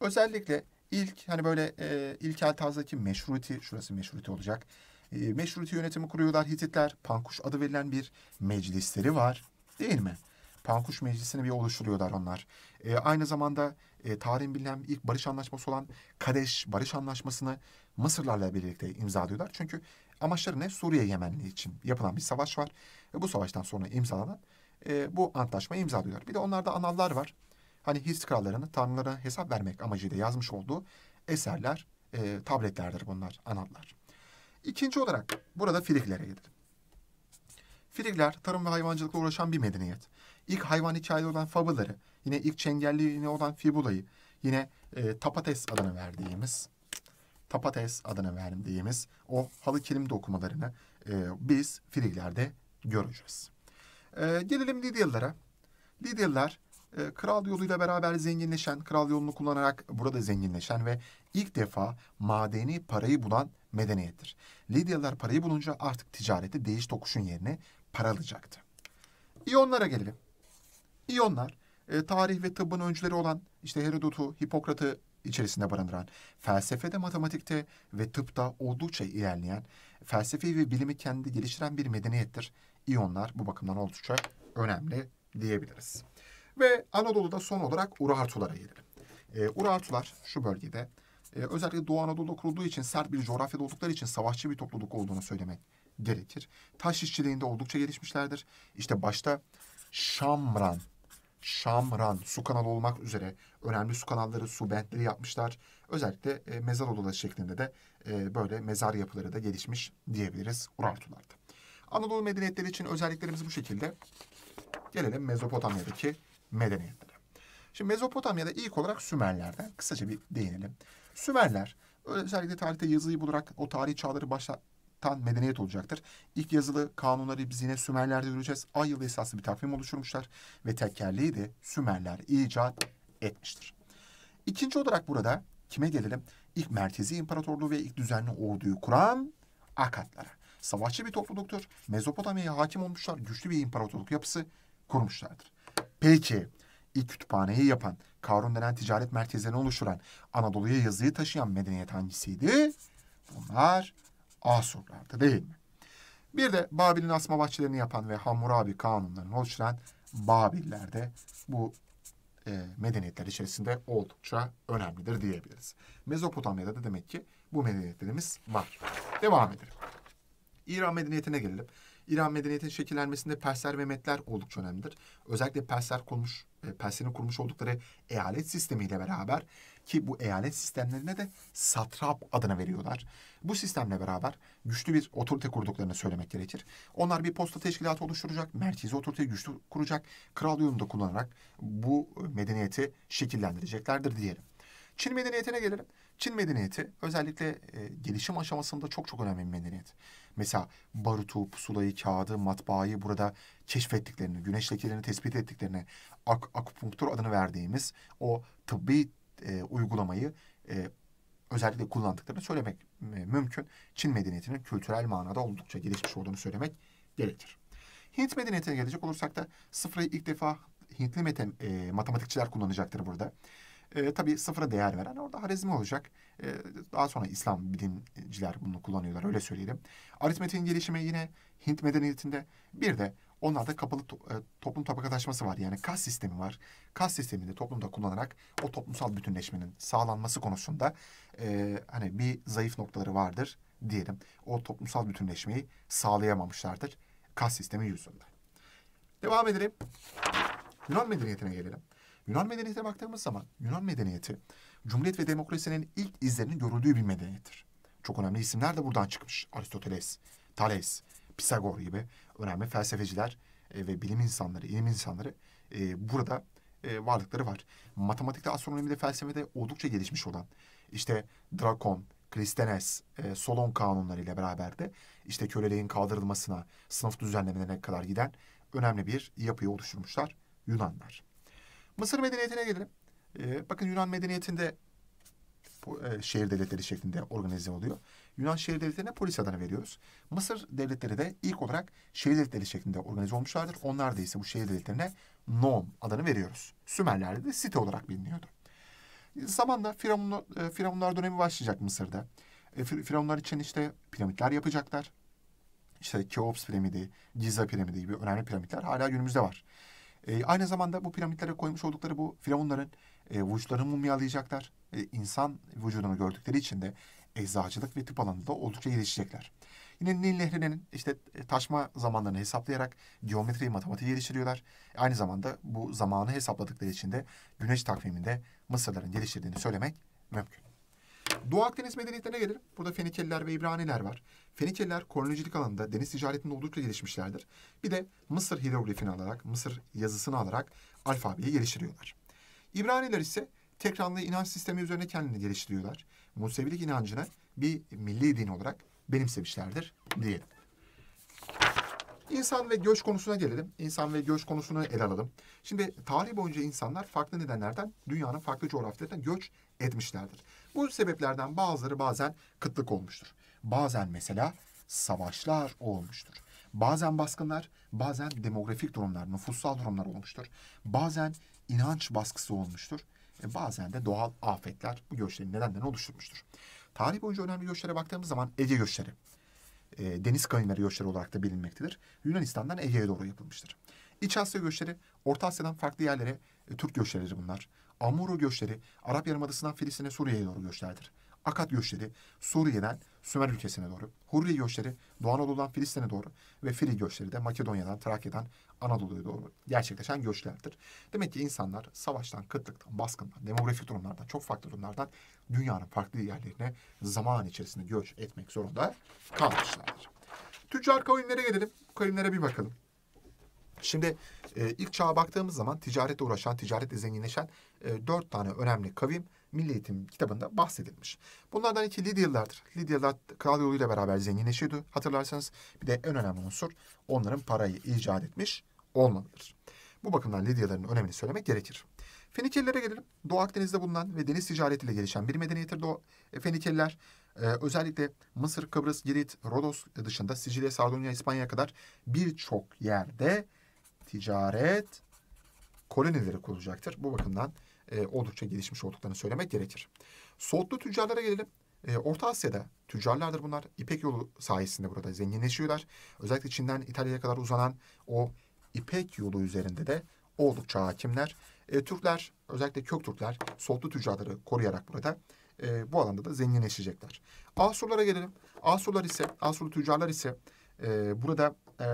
Speaker 1: özellikle İlk hani böyle e, ilkel tarzdaki meşruti, şurası meşruti olacak. E, meşruti yönetimi kuruyorlar Hititler. Pankuş adı verilen bir meclisleri var değil mi? Pankuş Meclisi'ni bir oluşturuyorlar onlar. E, aynı zamanda e, tarihin bilinen ilk barış anlaşması olan Kadeş Barış Anlaşması'nı Mısırlarla birlikte imzalıyorlar. Çünkü amaçları ne? Suriye Yemenli için yapılan bir savaş var. E, bu savaştan sonra imzalanan e, bu antlaşmayı imzalıyorlar. Bir de onlarda anallar var. Hani Hist krallarını tanrılara hesap vermek amacıyla yazmış olduğu eserler, e, tabletlerdir bunlar, anadlar. İkinci olarak burada Friglere gidelim. Frigler tarım ve hayvancılıkla uğraşan bir medeniyet. İlk hayvani çaylı olan fabaları, yine ilk çengelliğine olan fibulayı, yine e, tapates adını verdiğimiz tapates adını verdiğimiz o halı kilim dokumalarını e, biz Friglerde göreceğiz. E, gelelim Lidyalılara. Lidyalılar e, kral yoluyla beraber zenginleşen, kral yolunu kullanarak burada zenginleşen ve ilk defa madeni parayı bulan medeniyettir. Lidyalılar parayı bulunca artık ticareti değiş tokuşun yerine para alacaktı. İyonlara gelelim. İyonlar e, tarih ve tıbbın öncüleri olan işte Herodot'u, Hipokrat'ı içerisinde barındıran, felsefede, matematikte ve tıpta oldukça ilerleyen, felsefi ve bilimi kendi geliştiren bir medeniyettir. İyonlar bu bakımdan oldukça önemli diyebiliriz. Ve Anadolu'da son olarak Urartulara gelelim. E, ee, Urartular şu bölgede e, özellikle Doğu Anadolu'da kurulduğu için sert bir coğrafyada oldukları için savaşçı bir topluluk olduğunu söylemek gerekir. Taş işçiliğinde oldukça gelişmişlerdir. İşte başta Şamran, Şamran su kanalı olmak üzere önemli su kanalları, su bentleri yapmışlar. Özellikle e, mezar odaları şeklinde de e, böyle mezar yapıları da gelişmiş diyebiliriz Urartularda. Anadolu medeniyetleri için özelliklerimiz bu şekilde. Gelelim Mezopotamya'daki medeniyetleri. Şimdi Mezopotamya'da ilk olarak Sümerlerden kısaca bir değinelim. Sümerler özellikle tarihte yazıyı bularak o tarih çağları başlatan medeniyet olacaktır. İlk yazılı kanunları biz yine Sümerler'de göreceğiz. Ay yılı esaslı bir takvim oluşturmuşlar ve tekerleği de Sümerler icat etmiştir. İkinci olarak burada kime gelelim? İlk merkezi imparatorluğu ve ilk düzenli orduyu kuran Akatlara. Savaşçı bir topluluktur. Mezopotamya'ya hakim olmuşlar. Güçlü bir imparatorluk yapısı kurmuşlardır. Peki ilk kütüphaneyi yapan, Karun denen ticaret merkezlerini oluşturan, Anadolu'ya yazıyı taşıyan medeniyet hangisiydi? Bunlar Asurlardı değil mi? Bir de Babil'in asma bahçelerini yapan ve Hammurabi kanunlarını oluşturan Babiller de bu e, medeniyetler içerisinde oldukça önemlidir diyebiliriz. Mezopotamya'da da demek ki bu medeniyetlerimiz var. Devam edelim. İran medeniyetine gelelim. İran medeniyetinin şekillenmesinde Persler ve Metler oldukça önemlidir. Özellikle Persler kurmuş, e, Perslerin kurmuş oldukları eyalet sistemiyle beraber ki bu eyalet sistemlerine de satrap adına veriyorlar. Bu sistemle beraber güçlü bir otorite kurduklarını söylemek gerekir. Onlar bir posta teşkilatı oluşturacak, merkezi otoriteyi güçlü kuracak, kral yolunu da kullanarak bu e, medeniyeti şekillendireceklerdir diyelim. Çin medeniyetine gelelim. Çin medeniyeti özellikle e, gelişim aşamasında çok çok önemli bir medeniyet. Mesela barutu, pusulayı, kağıdı, matbaayı burada keşfettiklerini, güneş lekelerini tespit ettiklerini, ak akupunktur adını verdiğimiz o tıbbi e, uygulamayı e, özellikle kullandıklarını söylemek e, mümkün. Çin medeniyetinin kültürel manada oldukça gelişmiş olduğunu söylemek gerekir. Hint medeniyetine gelecek olursak da sıfırı ilk defa Hintli e, matematikçiler kullanacaktır burada. E, tabii sıfıra değer veren orada harizmi olacak. E, daha sonra İslam bilimciler bunu kullanıyorlar öyle söyleyelim. Aritmetiğin gelişimi yine Hint medeniyetinde bir de onlarda kapalı to, e, toplum tabakadaşması var. Yani kas sistemi var. Kas sistemini toplumda kullanarak o toplumsal bütünleşmenin sağlanması konusunda e, hani bir zayıf noktaları vardır diyelim. O toplumsal bütünleşmeyi sağlayamamışlardır kas sistemi yüzünden. Devam edelim. Yunan medeniyetine gelelim. Yunan medeniyetine baktığımız zaman Yunan medeniyeti Cumhuriyet ve demokrasinin ilk izlerinin görüldüğü bir medeniyettir. Çok önemli isimler de buradan çıkmış. Aristoteles, Thales, Pisagor gibi önemli felsefeciler e, ve bilim insanları, ilim insanları e, burada e, varlıkları var. Matematikte, astronomide, felsefede oldukça gelişmiş olan işte Drakon, Kristenes, e, Solon kanunlarıyla beraber de işte köleliğin kaldırılmasına, sınıf düzenlemelerine kadar giden önemli bir yapıyı oluşturmuşlar Yunanlar. Mısır medeniyetine gelelim. E, bakın Yunan medeniyetinde e, şehir devletleri şeklinde organize oluyor. Yunan şehir devletlerine polis adını veriyoruz. Mısır devletleri de ilk olarak şehir devletleri şeklinde organize olmuşlardır. Onlar da ise bu şehir devletlerine Nom adını veriyoruz. Sümerler'de de site olarak biliniyordu. Zamanla Firavunlar, e, Firavunlar dönemi başlayacak Mısır'da. E, Firavunlar için işte piramitler yapacaklar. İşte Keops piramidi, Giza piramidi gibi önemli piramitler hala günümüzde var. E, aynı zamanda bu piramitlere koymuş oldukları bu firavunların e, vücutlarını mumyalayacaklar. E, insan vücudunu gördükleri için de eczacılık ve tıp alanında oldukça gelişecekler. Yine Nil Nehri'nin işte e, taşma zamanlarını hesaplayarak geometri matematiği geliştiriyorlar. Aynı zamanda bu zamanı hesapladıkları için de güneş takviminde Mısırların geliştirdiğini söylemek mümkün. Doğu Akdeniz medeniyetlerine gelelim. Burada Fenikeliler ve İbraniler var. Fenikeliler kolonicilik alanında deniz ticaretinde oldukça gelişmişlerdir. Bir de Mısır hieroglifini alarak, Mısır yazısını alarak alfabeyi geliştiriyorlar. İbraniler ise Tekranlı inanç sistemi üzerine kendini geliştiriyorlar. Musevilik inancını bir milli din olarak benimsemişlerdir diyelim. İnsan ve göç konusuna gelelim. İnsan ve göç konusunu ele alalım. Şimdi tarih boyunca insanlar farklı nedenlerden dünyanın farklı coğrafyalarına göç etmişlerdir. Bu sebeplerden bazıları bazen kıtlık olmuştur. Bazen mesela savaşlar olmuştur. Bazen baskınlar, bazen demografik durumlar, nüfussal durumlar olmuştur. Bazen inanç baskısı olmuştur. E bazen de doğal afetler bu göçlerin nedenlerini oluşturmuştur. Tarih boyunca önemli göçlere baktığımız zaman Ege göçleri, e, deniz kayınları göçleri olarak da bilinmektedir. Yunanistan'dan Ege'ye doğru yapılmıştır. İç Asya göçleri Orta Asya'dan farklı yerlere e, Türk göçleridir bunlar. Amuru göçleri Arap Yarımadası'ndan Filistin'e Suriye'ye doğru göçlerdir. Akat göçleri Suriye'den Sümer ülkesine doğru, Hurri göçleri Doğu Anadolu'dan Filistin'e doğru ve Fili göçleri de Makedonya'dan, Trakya'dan Anadolu'ya doğru gerçekleşen göçlerdir. Demek ki insanlar savaştan, kıtlıktan, baskından, demografik durumlardan, çok farklı durumlardan dünyanın farklı yerlerine zaman içerisinde göç etmek zorunda kalmışlardır. Tüccar kavimlere gelelim, kavimlere bir bakalım. Şimdi e, ilk çağa baktığımız zaman ticaretle uğraşan, ticaretle zenginleşen e, dört tane önemli kavim Milli Eğitim kitabında bahsedilmiş. Bunlardan iki Lidyalılardır. Lidyalılar kral yoluyla beraber zenginleşiyordu hatırlarsanız. Bir de en önemli unsur onların parayı icat etmiş olmalıdır. Bu bakımdan Lidyaların önemini söylemek gerekir. Fenikelilere gelelim. Doğu Akdeniz'de bulunan ve deniz ticaretiyle gelişen bir medeniyettir Doğu e, Fenikeliler. Ee, özellikle Mısır, Kıbrıs, Girit, Rodos dışında Sicilya, Sardunya, İspanya'ya kadar birçok yerde ticaret kolonileri kurulacaktır. Bu bakımdan e, oldukça gelişmiş olduklarını söylemek gerekir. Soğutlu tüccarlara gelelim. E, Orta Asya'da tüccarlardır bunlar. İpek yolu sayesinde burada zenginleşiyorlar. Özellikle Çin'den İtalya'ya kadar uzanan o İpek yolu üzerinde de oldukça hakimler. E, Türkler özellikle kök Türkler soğutlu tüccarları koruyarak burada e, bu alanda da zenginleşecekler. Asurlara gelelim. Asurlar ise Asurlu tüccarlar ise e, burada e,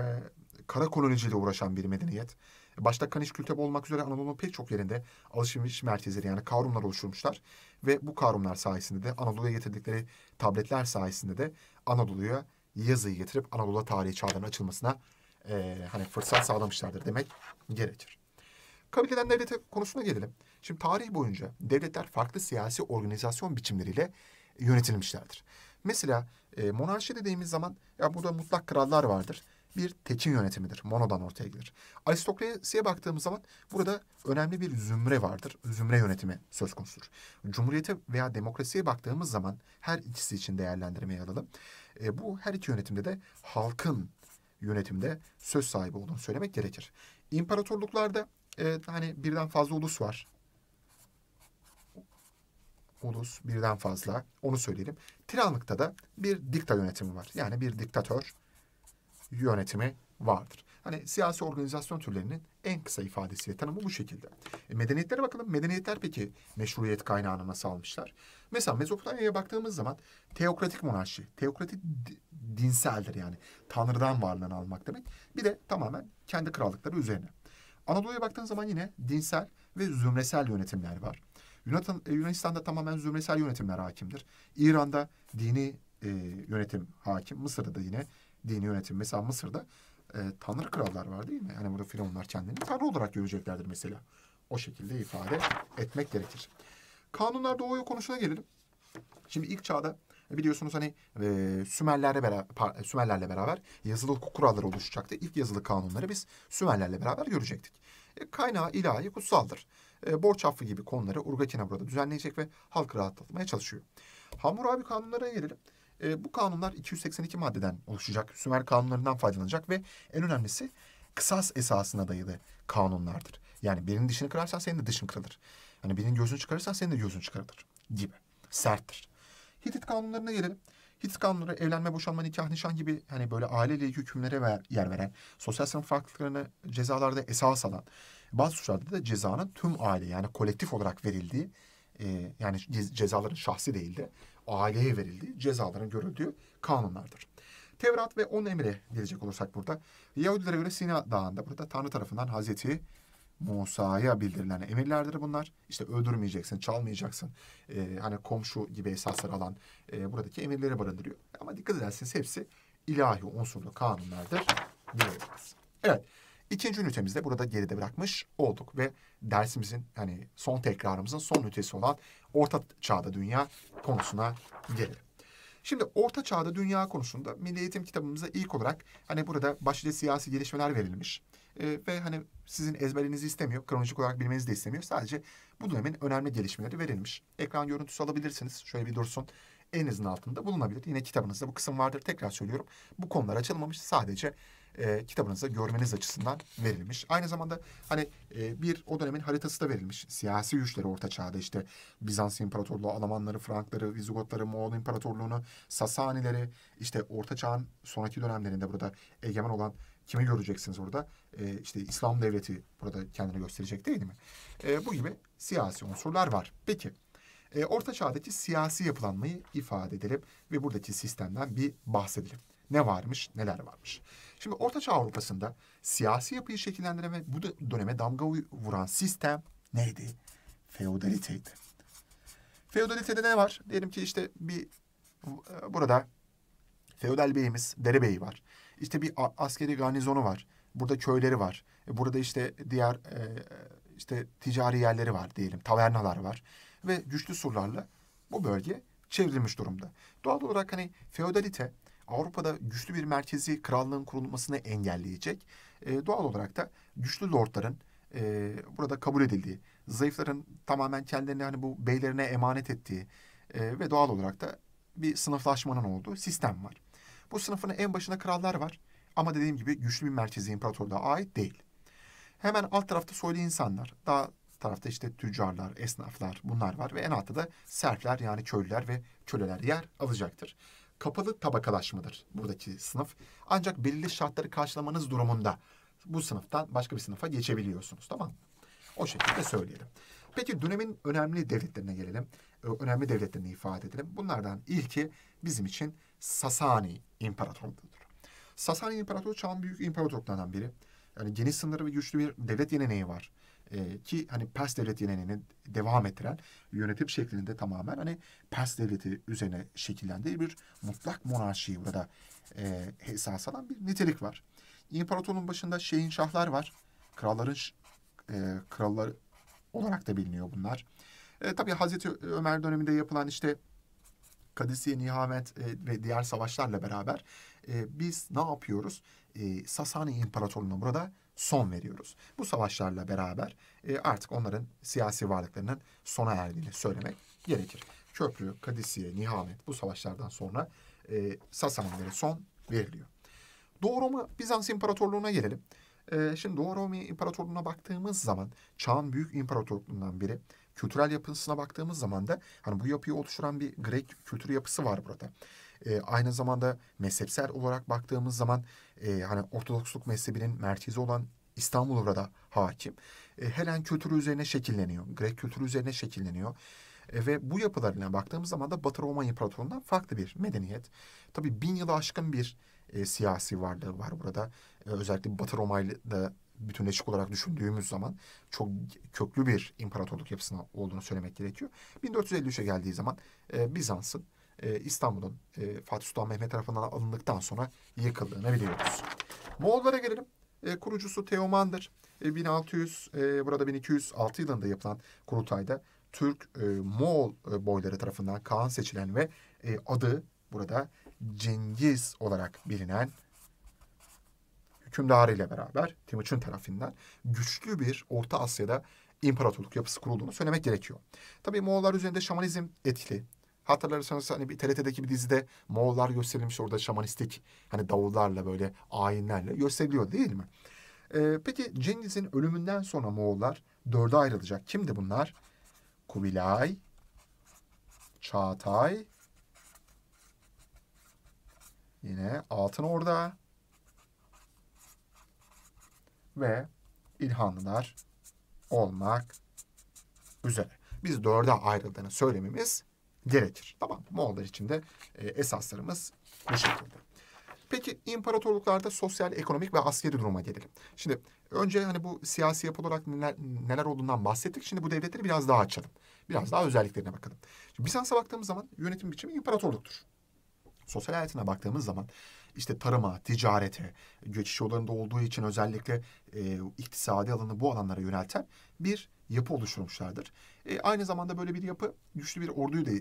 Speaker 1: kara koloniciyle uğraşan bir medeniyet. Başta Kaniş Kültep olmak üzere Anadolu'nun pek çok yerinde alışveriş merkezleri yani kavrumlar oluşturmuşlar. Ve bu kavrumlar sayesinde de Anadolu'ya getirdikleri tabletler sayesinde de Anadolu'ya yazıyı getirip Anadolu tarihi çağlarının açılmasına e, hani fırsat sağlamışlardır demek gerekir. Kabileden devlete konusuna gelelim. Şimdi tarih boyunca devletler farklı siyasi organizasyon biçimleriyle yönetilmişlerdir. Mesela e, monarşi dediğimiz zaman ya burada mutlak krallar vardır bir teçin yönetimidir. Monodan ortaya gelir. Aristokrasiye baktığımız zaman burada önemli bir zümre vardır. Zümre yönetimi söz konusudur. Cumhuriyete veya demokrasiye baktığımız zaman her ikisi için değerlendirmeye alalım. E, bu her iki yönetimde de halkın yönetimde söz sahibi olduğunu söylemek gerekir. İmparatorluklarda e, hani birden fazla ulus var ulus birden fazla onu söyleyelim. Tiranlıkta da bir dikta yönetimi var. Yani bir diktatör yönetimi vardır. Hani siyasi organizasyon türlerinin en kısa ifadesiyle tanımı bu şekilde. E, medeniyetlere bakalım. Medeniyetler peki meşruiyet kaynağını nasıl almışlar? Mesela Mezopotamya'ya baktığımız zaman teokratik monarşi. Teokratik dinseldir yani. Tanrı'dan varlığını almak demek. Bir de tamamen kendi krallıkları üzerine. Anadolu'ya baktığın zaman yine dinsel ve zümresel yönetimler var. Yunan, e, Yunanistan'da tamamen zümresel yönetimler hakimdir. İran'da dini e, yönetim hakim. Mısır'da da yine dini yönetim. Mesela Mısır'da e, tanrı krallar var değil mi? Yani burada Firavunlar kendini tanrı olarak göreceklerdir mesela. O şekilde ifade etmek gerekir. Kanunlarda o konusuna gelelim. Şimdi ilk çağda e, biliyorsunuz hani e, Sümerlerle beraber Sümerlerle beraber yazılı kurallar oluşacaktı. İlk yazılı kanunları biz Sümerlerle beraber görecektik. E, kaynağı ilahi kutsaldır. E, borç affı gibi konuları Urgatina burada düzenleyecek ve halkı rahatlatmaya çalışıyor. Hammurabi kanunlarına gelelim. E, bu kanunlar 282 maddeden oluşacak. Sümer kanunlarından faydalanacak ve en önemlisi kısas esasına dayalı kanunlardır. Yani birinin dişini kırarsan senin de dişin kırılır. Hani birinin gözünü çıkarırsan senin de gözün çıkarılır gibi. Serttir. Hitit kanunlarına gelelim. Hitit kanunları evlenme, boşanma, nikah, nişan gibi hani böyle aileyle ilgili hükümlere ver, yer veren, sosyal sınıf farklılıklarını cezalarda esas alan, bazı suçlarda da cezanın tüm aile yani kolektif olarak verildiği, e, yani cezaların şahsi değildi aileye verildiği, cezaların görüldüğü kanunlardır. Tevrat ve on emre gelecek olursak burada. Yahudilere göre Sina Dağı'nda burada Tanrı tarafından Hazreti Musa'ya bildirilen emirlerdir bunlar. İşte öldürmeyeceksin, çalmayacaksın. E, hani komşu gibi esaslar alan e, buradaki emirleri barındırıyor. Ama dikkat edersiniz hepsi ilahi unsurlu kanunlardır Evet. İkinci ünitemizi burada geride bırakmış olduk ve dersimizin hani son tekrarımızın son ünitesi olan Orta Çağ'da Dünya konusuna gelelim. Şimdi Orta Çağ'da Dünya konusunda Milli Eğitim kitabımıza ilk olarak hani burada başlıca siyasi gelişmeler verilmiş. Ee, ve hani sizin ezberinizi istemiyor, kronolojik olarak bilmenizi de istemiyor. Sadece bu dönemin önemli gelişmeleri verilmiş. Ekran görüntüsü alabilirsiniz. Şöyle bir dursun elinizin altında bulunabilir. Yine kitabınızda bu kısım vardır. Tekrar söylüyorum. Bu konular açılmamış. Sadece e, kitabınızda görmeniz açısından verilmiş. Aynı zamanda hani e, bir o dönemin haritası da verilmiş. Siyasi güçleri orta çağda işte Bizans İmparatorluğu, Almanları, Frankları, Vizigotları, Moğol İmparatorluğunu, Sasanileri işte orta çağın sonraki dönemlerinde burada egemen olan kimi göreceksiniz orada? E, işte İslam devleti burada kendini gösterecek değil mi? E, bu gibi siyasi unsurlar var. Peki e, Orta Çağ'daki siyasi yapılanmayı ifade edelim ve buradaki sistemden bir bahsedelim. Ne varmış, neler varmış. Şimdi ortaçağ Avrupa'sında siyasi yapıyı şekillendiren ve bu döneme damga vuran sistem neydi? Feodaliteydi. Feodalitede ne var? Diyelim ki işte bir e, burada feodal beyimiz, derebeyi var. İşte bir askeri garnizonu var. Burada köyleri var. E, burada işte diğer e, işte ticari yerleri var diyelim. Tavernalar var. Ve güçlü surlarla bu bölge çevrilmiş durumda. Doğal olarak hani feodalite Avrupa'da güçlü bir merkezi krallığın kurulmasını engelleyecek. E, doğal olarak da güçlü lordların e, burada kabul edildiği, zayıfların tamamen kendilerini hani bu beylerine emanet ettiği e, ve doğal olarak da bir sınıflaşmanın olduğu sistem var. Bu sınıfın en başında krallar var ama dediğim gibi güçlü bir merkezi imparatorluğa ait değil. Hemen alt tarafta soylu insanlar, daha tarafta işte tüccarlar, esnaflar bunlar var ve en altta da serfler yani köylüler ve köleler yer alacaktır kapalı tabakalaşmadır buradaki sınıf. Ancak belirli şartları karşılamanız durumunda bu sınıftan başka bir sınıfa geçebiliyorsunuz tamam mı? O şekilde söyleyelim. Peki dönemin önemli devletlerine gelelim. Önemli devletlerini ifade edelim. Bunlardan ilki bizim için Sasani İmparatorluğu'dur. Sasani İmparatorluğu çağın büyük imparatorluklarından biri. Yani geniş sınırı ve güçlü bir devlet yeteneği var. E, ki hani Pers devlet geleneğini devam ettiren yönetim şeklinde tamamen hani Pers devleti üzerine şekillendiği bir mutlak monarşiyi burada e, esas alan bir nitelik var. İmparatorluğun başında şeyin şahlar var. Kralların e, kralları olarak da biliniyor bunlar. E, tabii Hazreti Ömer döneminde yapılan işte Kadisiye, Nihamet e, ve diğer savaşlarla beraber e, biz ne yapıyoruz? E, Sasani İmparatorluğu'na burada son veriyoruz. Bu savaşlarla beraber e, artık onların siyasi varlıklarının sona erdiğini söylemek gerekir. Köprü, Kadisiye, Nihamet bu savaşlardan sonra e, Sasanilere son veriliyor. Doğu Roma Bizans İmparatorluğu'na gelelim. E, şimdi Doğu Roma İmparatorluğu'na baktığımız zaman çağın büyük imparatorluğundan biri. Kültürel yapısına baktığımız zaman da hani bu yapıyı oluşturan bir Grek kültür yapısı var burada. E, aynı zamanda mezhepsel olarak baktığımız zaman e, hani Ortodoksluk mezhebinin merkezi olan İstanbul burada hakim. E, Helen kültürü üzerine şekilleniyor. Grek kültürü üzerine şekilleniyor. E, ve bu yapılarına baktığımız zaman da Batı Roma İmparatorluğu'ndan farklı bir medeniyet. Tabii bin yılı aşkın bir e, siyasi varlığı var burada. E, özellikle Batı Roma ile bütünleşik olarak düşündüğümüz zaman çok köklü bir imparatorluk yapısına olduğunu söylemek gerekiyor. 1453'e geldiği zaman e, Bizans'ın e, İstanbul'un e, Fatih Sultan Mehmet tarafından alındıktan sonra yıkıldığını biliyoruz. Moğollara gelelim. E, kurucusu Teoman'dır. E, 1600 e, burada 1206 yılında yapılan kurultayda Türk e, Moğol e, boyları tarafından Kaan seçilen ve e, adı burada Cengiz olarak bilinen hükümdarı ile beraber Timuçin tarafından güçlü bir Orta Asya'da imparatorluk yapısı kurulduğunu söylemek gerekiyor. Tabii Moğollar üzerinde şamanizm etkili. Hatırlarsanız hani bir TRT'deki bir dizide Moğollar gösterilmiş orada şamanistik hani davullarla böyle ayinlerle gösteriliyor değil mi? Ee, peki Cengiz'in ölümünden sonra Moğollar dörde ayrılacak. Kimdi bunlar? Kubilay, Çağatay, yine Altın Orda ve İlhanlılar olmak üzere. Biz dörde ayrıldığını söylememiz gerekir. Tamam Moğollar için de e, esaslarımız bu şekilde. Peki imparatorluklarda sosyal, ekonomik ve askeri duruma gelelim. Şimdi önce hani bu siyasi yapı olarak neler, neler olduğundan bahsettik. Şimdi bu devletleri biraz daha açalım. Biraz daha özelliklerine bakalım. Şimdi Bizans'a baktığımız zaman yönetim biçimi imparatorluktur. Sosyal hayatına baktığımız zaman işte tarıma, ticarete, geçiş yollarında olduğu için özellikle e, iktisadi alanı bu alanlara yönelten bir yapı oluşturmuşlardır. E, aynı zamanda böyle bir yapı güçlü bir orduyu da e,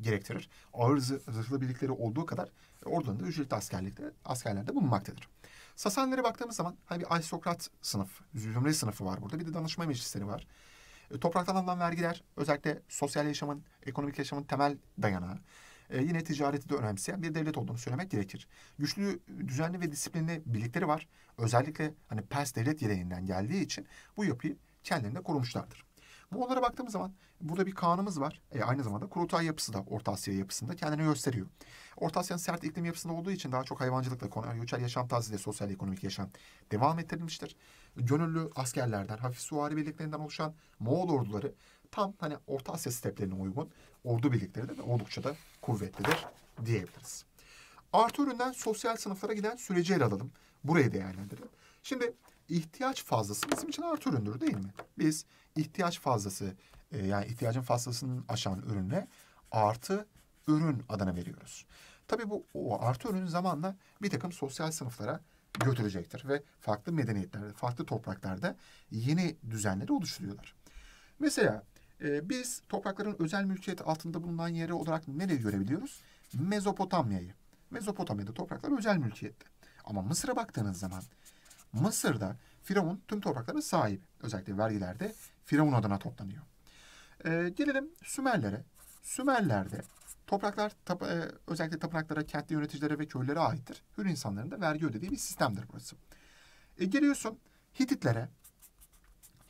Speaker 1: gerektirir. Ağır zırhlı birlikleri olduğu kadar ordunun da ücretli askerlikte, askerlerde bulunmaktadır. Sasanilere baktığımız zaman hani bir aristokrat sınıf, zümre sınıfı var burada. Bir de danışma meclisleri var. E, topraktan alınan vergiler özellikle sosyal yaşamın, ekonomik yaşamın temel dayanağı e, yine ticareti de önemseyen bir devlet olduğunu söylemek gerekir. Güçlü, düzenli ve disiplinli birlikleri var. Özellikle hani Pers devlet geleneğinden geldiği için bu yapıyı kendilerinde korumuşlardır. Moğollara baktığımız zaman burada bir kanımız var. E, aynı zamanda kurultay yapısı da Orta Asya yapısında kendini gösteriyor. Orta Asya'nın sert iklim yapısında olduğu için daha çok hayvancılıkla, konar göçer yaşam tarzıyla sosyal ekonomik yaşam devam ettirilmiştir. Gönüllü askerlerden, hafif suvari birliklerinden oluşan Moğol orduları tam hani Orta Asya steplerine uygun ordu birlikleri de oldukça da kuvvetlidir diyebiliriz. Artı üründen sosyal sınıflara giden süreci ele alalım. Burayı değerlendirelim. Şimdi ihtiyaç fazlası bizim için artı üründür değil mi? Biz ihtiyaç fazlası e, yani ihtiyacın fazlasının aşan ürüne artı ürün adını veriyoruz. Tabii bu o artı ürünün zamanla bir takım sosyal sınıflara götürecektir ve farklı medeniyetlerde, farklı topraklarda yeni düzenleri oluşturuyorlar. Mesela ee, biz toprakların özel mülkiyet altında bulunan yeri olarak nereyi görebiliyoruz? Mezopotamya'yı. Mezopotamya'da topraklar özel mülkiyette. Ama Mısır'a baktığınız zaman Mısır'da Firavun tüm topraklara sahip. Özellikle vergilerde Firavun adına toplanıyor. E, gelelim Sümerlere. Sümerlerde topraklar tap, e, özellikle tapınaklara, kentli yöneticilere ve köylere aittir. Hür insanların da vergi ödediği bir sistemdir burası. E, geliyorsun Hititlere.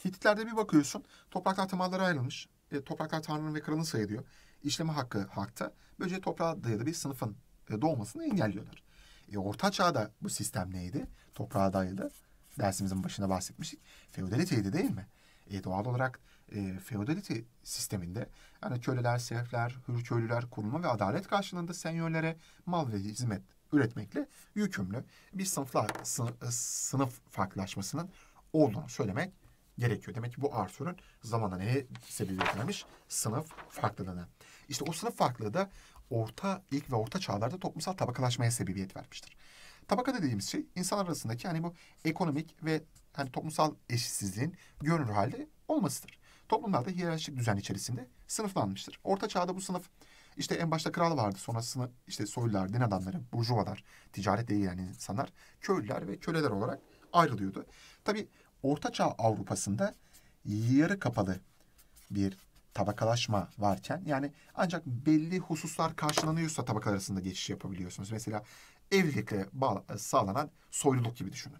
Speaker 1: Hititlerde bir bakıyorsun topraklar temalara ayrılmış. E, topraklar tanrının ve kralın sayılıyor. İşleme hakkı hakta. Böylece toprağa dayalı bir sınıfın e, doğmasını engelliyorlar. E, Orta Çağ'da bu sistem neydi? Toprağa dayalı. Dersimizin başında bahsetmiştik. Feodaliteydi değil mi? E, doğal olarak e, feodalite sisteminde yani köleler, serfler, hür köylüler korunma ve adalet karşılığında senyörlere mal ve hizmet üretmekle yükümlü bir sınıfla sınıf, sınıf farklılaşmasının olduğunu söylemek gerekiyor. Demek ki bu Arthur'un zamanla neye sebebiyet vermiş? Sınıf farklılığına. İşte o sınıf farklılığı da orta, ilk ve orta çağlarda toplumsal tabakalaşmaya sebebiyet vermiştir. Tabaka dediğimiz şey insan arasındaki hani bu ekonomik ve hani toplumsal eşitsizliğin görünür halde olmasıdır. Toplumlarda hiyerarşik düzen içerisinde sınıflanmıştır. Orta çağda bu sınıf işte en başta kral vardı. sonrasında işte soylular, din adamları, burjuvalar, ticaretle ilgilenen insanlar, köylüler ve köleler olarak ayrılıyordu. Tabii Ortaçağ Avrupa'sında yarı kapalı bir tabakalaşma varken yani ancak belli hususlar karşılanıyorsa tabakalar arasında geçiş yapabiliyorsunuz. Mesela evlilikle e, sağlanan soyluluk gibi düşünün.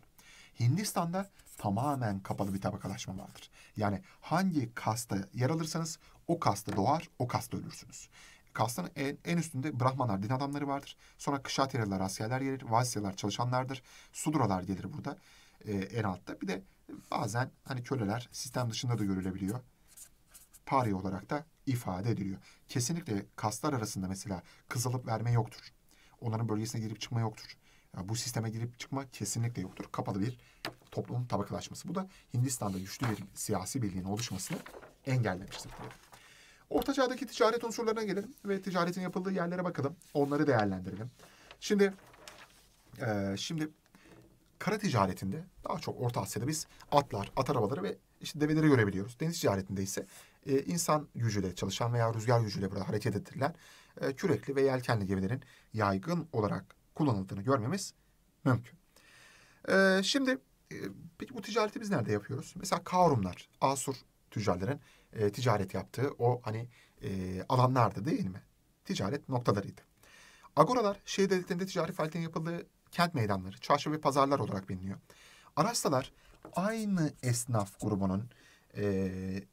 Speaker 1: Hindistan'da tamamen kapalı bir tabakalaşma vardır. Yani hangi kasta yer alırsanız o kasta doğar, o kasta ölürsünüz. Kastanın en, en üstünde Brahmanlar, din adamları vardır. Sonra Kshatriyalar askerler gelir, Vasyalar çalışanlardır. Sudralar gelir burada e, en altta. Bir de bazen hani köleler sistem dışında da görülebiliyor. Pari olarak da ifade ediliyor. Kesinlikle kaslar arasında mesela kızılıp verme yoktur. Onların bölgesine girip çıkma yoktur. Yani bu sisteme girip çıkma kesinlikle yoktur. Kapalı bir toplumun tabakalaşması. Bu da Hindistan'da güçlü bir siyasi birliğin oluşmasını engellemiştir. Orta çağdaki ticaret unsurlarına gelelim ve ticaretin yapıldığı yerlere bakalım. Onları değerlendirelim. Şimdi e, şimdi Kara ticaretinde daha çok Orta Asya'da biz atlar, at arabaları ve işte develeri görebiliyoruz. Deniz ticaretinde ise e, insan gücüyle çalışan veya rüzgar gücüyle burada hareket ettirilen e, kürekli ve yelkenli gemilerin yaygın olarak kullanıldığını görmemiz mümkün. E, şimdi e, bu ticareti biz nerede yapıyoruz? Mesela Karumlar, Asur tüccarların e, ticaret yaptığı o hani e, alanlardı değil mi? Ticaret noktalarıydı. Agoralar şehir devletlerinde ticari faaliyetin yapıldığı kent meydanları, çarşı ve pazarlar olarak biliniyor. Arastalar aynı esnaf grubunun e,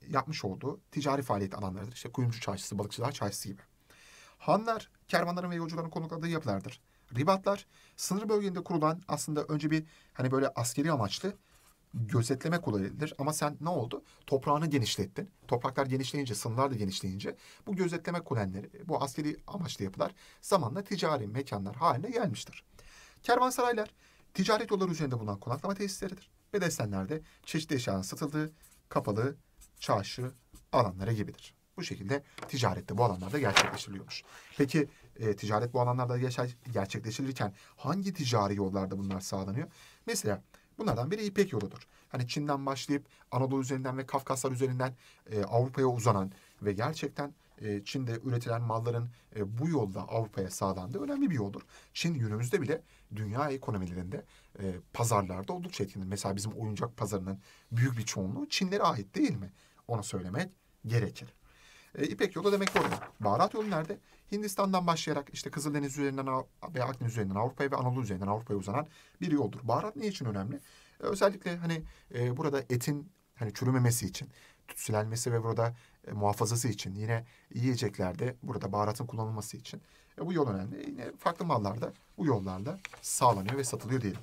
Speaker 1: yapmış olduğu ticari faaliyet alanlarıdır. İşte kuyumcu çarşısı, balıkçılar çarşısı gibi. Hanlar, kervanların ve yolcuların konukladığı yapılardır. Ribatlar, sınır bölgelerinde kurulan aslında önce bir hani böyle askeri amaçlı gözetleme kullanılır. Ama sen ne oldu? Toprağını genişlettin. Topraklar genişleyince, sınırlar da genişleyince bu gözetleme kulenleri, bu askeri amaçlı yapılar zamanla ticari mekanlar haline gelmiştir. Kervansaraylar ticaret yolları üzerinde bulunan konaklama tesisleridir. Ve destenlerde çeşitli eşyanın satıldığı kapalı çarşı alanlara gibidir. Bu şekilde ticarette bu alanlarda gerçekleştiriliyormuş. Peki e, ticaret bu alanlarda gerçekleştirilirken hangi ticari yollarda bunlar sağlanıyor? Mesela bunlardan biri İpek yoludur. Hani Çin'den başlayıp Anadolu üzerinden ve Kafkaslar üzerinden e, Avrupa'ya uzanan ve gerçekten e, Çin'de üretilen malların e, bu yolda Avrupa'ya sağlandığı önemli bir yoldur. Çin günümüzde bile dünya ekonomilerinde e, pazarlarda oldukça etkili. Mesela bizim oyuncak pazarının büyük bir çoğunluğu Çinlere ait değil mi? Onu söylemek gerekir. İpek yolu demek orada. Baharat yolu nerede? Hindistan'dan başlayarak işte Kızıldeniz üzerinden veya Akdeniz üzerinden Avrupa'ya ve Anadolu üzerinden Avrupa'ya uzanan bir yoldur. Baharat ne için önemli? özellikle hani burada etin hani çürümemesi için tütsülenmesi ve burada e, muhafazası için yine yiyeceklerde burada baharatın kullanılması için e, bu yol önemli. E, yine farklı mallarda bu yollarla sağlanıyor ve satılıyor diyelim.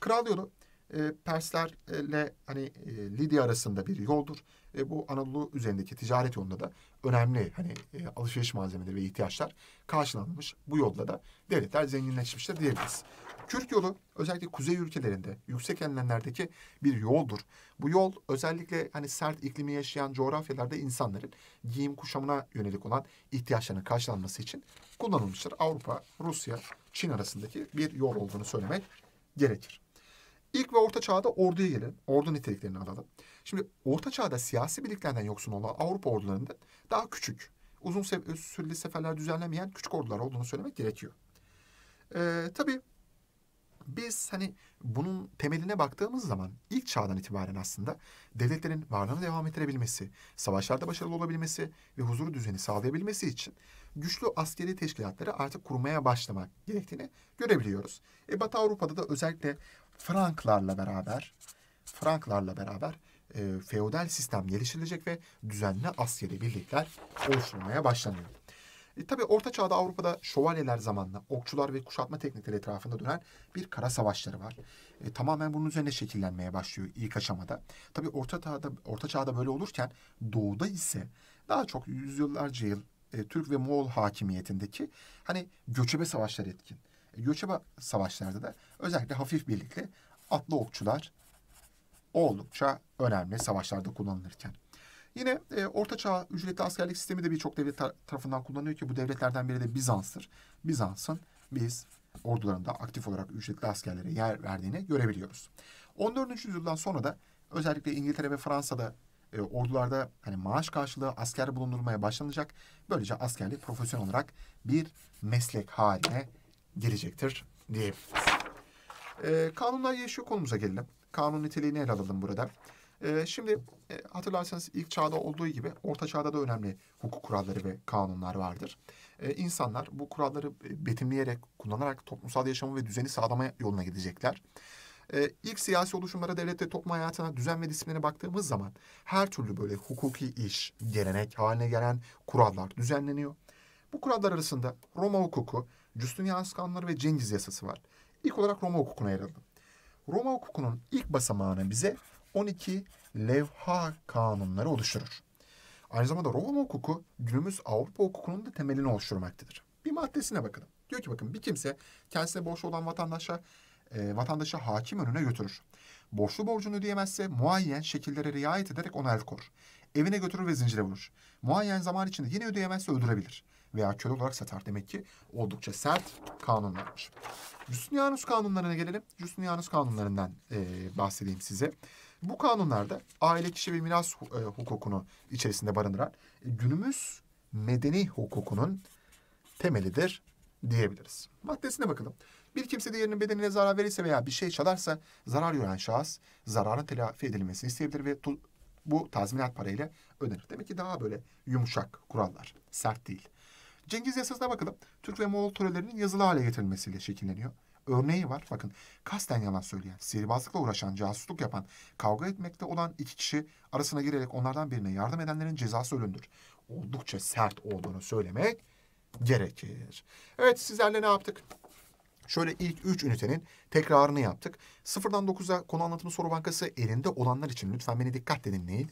Speaker 1: Kral yolu e, Perslerle hani e, Lidya arasında bir yoldur. E, bu Anadolu üzerindeki ticaret yolunda da önemli hani e, alışveriş malzemeleri ve ihtiyaçlar karşılanmış. Bu yolda da devletler zenginleşmiştir diyebiliriz. Kürt yolu özellikle kuzey ülkelerinde yüksek enlemlerdeki bir yoldur. Bu yol özellikle hani sert iklimi yaşayan coğrafyalarda insanların giyim kuşamına yönelik olan ihtiyaçlarının karşılanması için kullanılmıştır. Avrupa, Rusya, Çin arasındaki bir yol olduğunu söylemek gerekir. İlk ve Orta Çağ'da orduya gelelim. Ordu niteliklerini alalım. Şimdi Orta Çağ'da siyasi birliklerden yoksun olan Avrupa ordularında daha küçük, uzun se e, süreli seferler düzenlemeyen küçük ordular olduğunu söylemek gerekiyor. Ee, tabii biz hani bunun temeline baktığımız zaman ilk çağdan itibaren aslında devletlerin varlığını devam ettirebilmesi, savaşlarda başarılı olabilmesi ve huzuru düzeni sağlayabilmesi için güçlü askeri teşkilatları artık kurmaya başlamak gerektiğini görebiliyoruz. E, Batı Avrupa'da da özellikle Franklarla beraber Franklarla beraber e, feodal sistem geliştirilecek ve düzenli askeri birlikler oluşturmaya başlanıyor. E, Tabi Orta Çağ'da Avrupa'da şövalyeler zamanla okçular ve kuşatma teknikleri etrafında dönen bir kara savaşları var. E, tamamen bunun üzerine şekillenmeye başlıyor ilk aşamada. Tabii Orta Çağ'da, Orta Çağ'da böyle olurken Doğu'da ise daha çok yüzyıllarca yıl e, Türk ve Moğol hakimiyetindeki hani göçebe savaşları etkin göçebe savaşlarda da özellikle hafif birlikli atlı okçular oldukça önemli savaşlarda kullanılırken. Yine e, Orta Çağ ücretli askerlik sistemi de birçok devlet tar- tarafından kullanılıyor ki bu devletlerden biri de Bizans'tır. Bizans'ın biz ordularında aktif olarak ücretli askerlere yer verdiğini görebiliyoruz. 14. yüzyıldan sonra da özellikle İngiltere ve Fransa'da e, ordularda hani maaş karşılığı asker bulundurmaya başlanacak. Böylece askerlik profesyonel olarak bir meslek haline gelecektir diye. E, ee, kanunlar yaşıyor konumuza gelelim. Kanun niteliğini ele alalım burada. E, şimdi e, hatırlarsanız ilk çağda olduğu gibi orta çağda da önemli hukuk kuralları ve kanunlar vardır. E, insanlar bu kuralları betimleyerek, kullanarak toplumsal yaşamı ve düzeni sağlama yoluna gidecekler. E, ilk siyasi oluşumlara, devlet toplum hayatına, düzen ve disipline baktığımız zaman her türlü böyle hukuki iş, gelenek haline gelen kurallar düzenleniyor. Bu kurallar arasında Roma hukuku, Justinian Yalnız Kanunları ve Cengiz Yasası var. İlk olarak Roma hukukuna ayıralım. Roma hukukunun ilk basamağını bize 12 levha kanunları oluşturur. Aynı zamanda Roma hukuku günümüz Avrupa hukukunun da temelini oluşturmaktadır. Bir maddesine bakalım. Diyor ki bakın bir kimse kendisine borçlu olan vatandaşa e, vatandaşı hakim önüne götürür. Borçlu borcunu ödeyemezse muayyen şekillere riayet ederek ona el kor. Evine götürür ve zincire vurur. Muayyen zaman içinde yine ödeyemezse öldürebilir veya köle olarak satar. Demek ki oldukça sert kanunlarmış. Justinianus kanunlarına gelelim. Justinianus kanunlarından e, bahsedeyim size. Bu kanunlarda aile, kişi ve miras e, hukukunu içerisinde barındıran e, günümüz medeni hukukunun temelidir diyebiliriz. Maddesine bakalım. Bir kimse diğerinin bedenine zarar verirse veya bir şey çalarsa zarar gören şahıs zararın telafi edilmesini isteyebilir ve bu tazminat parayla ödenir. Demek ki daha böyle yumuşak kurallar, sert değil. Cengiz Yasası'na bakalım. Türk ve Moğol törelerinin yazılı hale getirilmesiyle şekilleniyor. Örneği var bakın kasten yalan söyleyen, sihirbazlıkla uğraşan, casusluk yapan, kavga etmekte olan iki kişi arasına girerek onlardan birine yardım edenlerin cezası ölümdür. Oldukça sert olduğunu söylemek gerekir. Evet sizlerle ne yaptık? Şöyle ilk üç ünitenin tekrarını yaptık. Sıfırdan dokuza konu anlatımı soru bankası elinde olanlar için lütfen beni dikkatle dinleyin.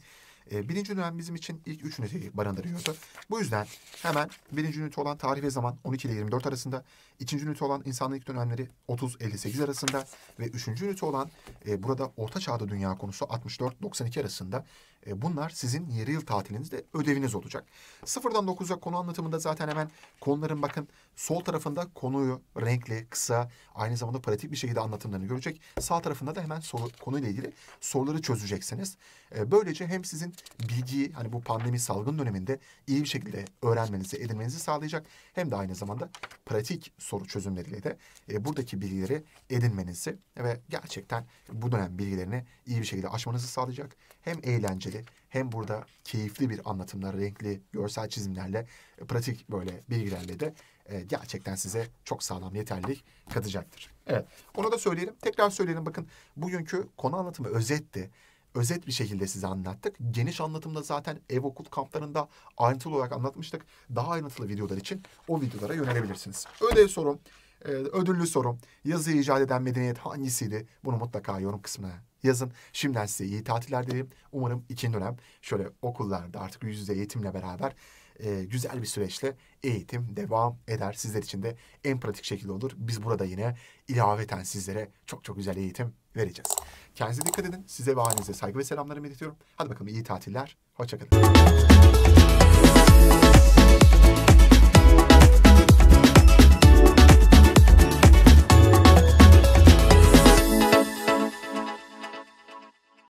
Speaker 1: Ee, birinci dönem bizim için ilk üç üniteyi barındırıyordu. Bu yüzden hemen birinci ünite olan tarih ve zaman 12 ile 24 arasında, ikinci ünite olan insanlık dönemleri 30-58 arasında ve üçüncü ünite olan e, burada Orta Çağ'da dünya konusu 64-92 arasında e, bunlar sizin yarı yıl tatilinizde ödeviniz olacak. Sıfırdan 9'a konu anlatımında zaten hemen konuların bakın sol tarafında konuyu renkli, kısa, aynı zamanda pratik bir şekilde anlatımlarını görecek. Sağ tarafında da hemen soru, konuyla ilgili soruları çözeceksiniz. E, böylece hem sizin bilgiyi hani bu pandemi salgın döneminde iyi bir şekilde öğrenmenizi, edinmenizi sağlayacak. Hem de aynı zamanda pratik soru çözümleriyle de e, buradaki bilgileri edinmenizi ve gerçekten bu dönem bilgilerini iyi bir şekilde aşmanızı sağlayacak. Hem eğlenceli hem burada keyifli bir anlatımlar, renkli görsel çizimlerle, e, pratik böyle bilgilerle de e, gerçekten size çok sağlam yeterlilik katacaktır. Evet. Onu da söyleyelim. Tekrar söyleyelim bakın bugünkü konu anlatımı özetti özet bir şekilde size anlattık. Geniş anlatımda zaten ev okul kamplarında ayrıntılı olarak anlatmıştık. Daha ayrıntılı videolar için o videolara yönelebilirsiniz. Ödev sorum, e, ödüllü sorum, yazı icat eden medeniyet hangisiydi? Bunu mutlaka yorum kısmına yazın. Şimdiden size iyi tatiller dileyim. Umarım ikinci dönem şöyle okullarda artık yüz yüze eğitimle beraber e, güzel bir süreçle eğitim devam eder. Sizler için de en pratik şekilde olur. Biz burada yine ilaveten sizlere çok çok güzel eğitim vereceğiz. Kendinize dikkat edin. Size ve ailenize saygı ve selamlarımı iletiyorum. Hadi bakalım iyi tatiller. Hoşçakalın.